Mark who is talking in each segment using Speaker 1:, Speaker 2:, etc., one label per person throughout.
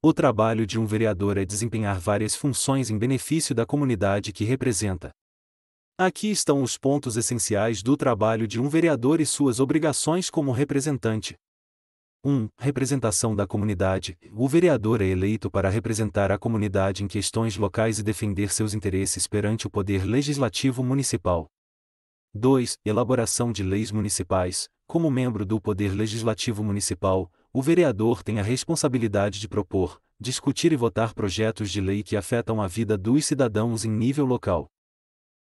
Speaker 1: O trabalho de um vereador é desempenhar várias funções em benefício da comunidade que representa. Aqui estão os pontos essenciais do trabalho de um vereador e suas obrigações como representante. 1. Representação da comunidade. O vereador é eleito para representar a comunidade em questões locais e defender seus interesses perante o Poder Legislativo Municipal. 2. Elaboração de leis municipais. Como membro do Poder Legislativo Municipal, o vereador tem a responsabilidade de propor, discutir e votar projetos de lei que afetam a vida dos cidadãos em nível local.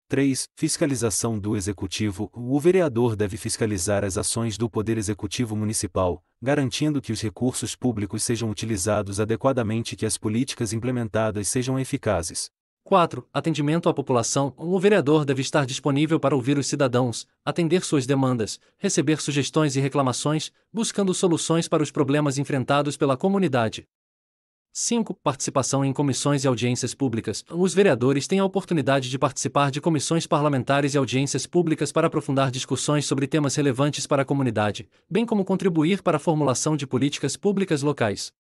Speaker 1: 3. Fiscalização do Executivo. O vereador deve fiscalizar as ações do Poder Executivo Municipal, garantindo que os recursos públicos sejam utilizados adequadamente e que as políticas implementadas sejam eficazes. 4. Atendimento
Speaker 2: à população. O vereador deve estar disponível para ouvir os cidadãos, atender suas demandas, receber sugestões e reclamações, buscando soluções para os problemas enfrentados pela comunidade. 5. Participação em comissões e audiências públicas. Os vereadores têm a oportunidade de participar de comissões parlamentares e audiências públicas para aprofundar discussões sobre temas relevantes para a comunidade, bem como contribuir para a formulação de políticas públicas locais.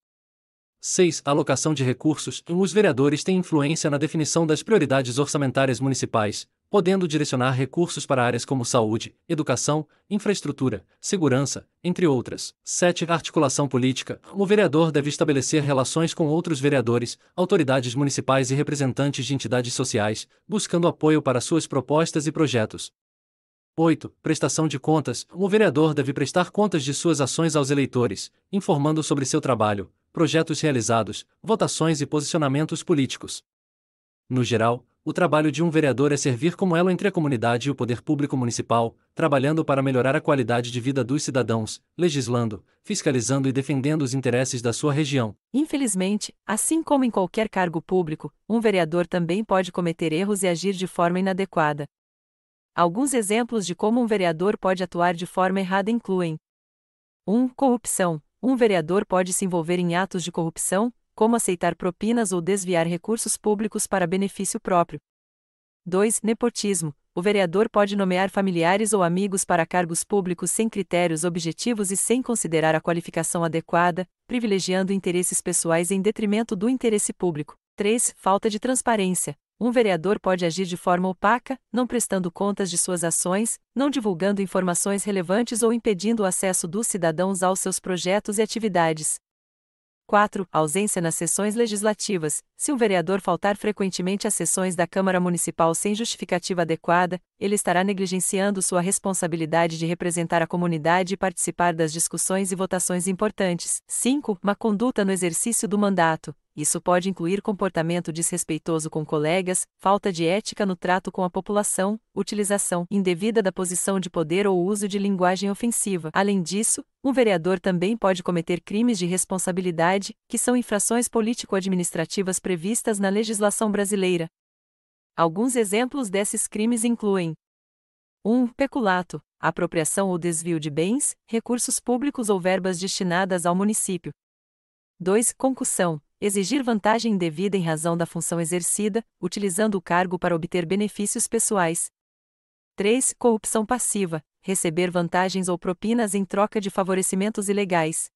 Speaker 2: 6. Alocação de recursos. Os vereadores têm influência na definição das prioridades orçamentárias municipais, podendo direcionar recursos para áreas como saúde, educação, infraestrutura, segurança, entre outras. 7. Articulação política. O vereador deve estabelecer relações com outros vereadores, autoridades municipais e representantes de entidades sociais, buscando apoio para suas propostas e projetos. 8. Prestação de contas. O vereador deve prestar contas de suas ações aos eleitores, informando sobre seu trabalho, projetos realizados, votações e posicionamentos políticos. No geral, o trabalho de um vereador é servir como elo entre a comunidade e o poder público municipal, trabalhando para melhorar a qualidade de vida dos cidadãos, legislando, fiscalizando e defendendo os interesses da sua região.
Speaker 3: Infelizmente, assim como em qualquer cargo público, um vereador também pode cometer erros e agir de forma inadequada. Alguns exemplos de como um vereador pode atuar de forma errada incluem: 1. corrupção um vereador pode se envolver em atos de corrupção, como aceitar propinas ou desviar recursos públicos para benefício próprio. 2. Nepotismo. O vereador pode nomear familiares ou amigos para cargos públicos sem critérios objetivos e sem considerar a qualificação adequada, privilegiando interesses pessoais em detrimento do interesse público. 3. Falta de transparência. Um vereador pode agir de forma opaca, não prestando contas de suas ações, não divulgando informações relevantes ou impedindo o acesso dos cidadãos aos seus projetos e atividades. 4. Ausência nas sessões legislativas. Se um vereador faltar frequentemente às sessões da Câmara Municipal sem justificativa adequada, ele estará negligenciando sua responsabilidade de representar a comunidade e participar das discussões e votações importantes. 5. Má conduta no exercício do mandato. Isso pode incluir comportamento desrespeitoso com colegas, falta de ética no trato com a população, utilização indevida da posição de poder ou uso de linguagem ofensiva. Além disso, um vereador também pode cometer crimes de responsabilidade, que são infrações político-administrativas previstas na legislação brasileira. Alguns exemplos desses crimes incluem 1. Um, peculato, apropriação ou desvio de bens, recursos públicos ou verbas destinadas ao município. 2. Concussão, Exigir vantagem indevida em razão da função exercida, utilizando o cargo para obter benefícios pessoais. 3. Corrupção passiva receber vantagens ou propinas em troca de favorecimentos ilegais.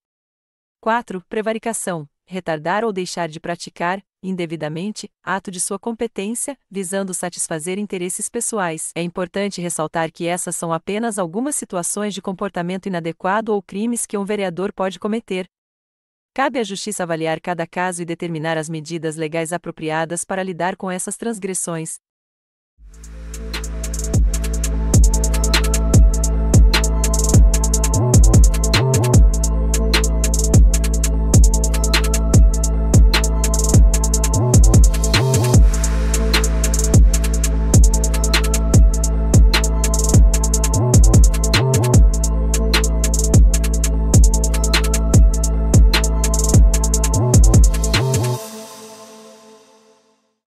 Speaker 3: 4. Prevaricação retardar ou deixar de praticar, indevidamente, ato de sua competência, visando satisfazer interesses pessoais. É importante ressaltar que essas são apenas algumas situações de comportamento inadequado ou crimes que um vereador pode cometer. Cabe à Justiça avaliar cada caso e determinar as medidas legais apropriadas para lidar com essas transgressões,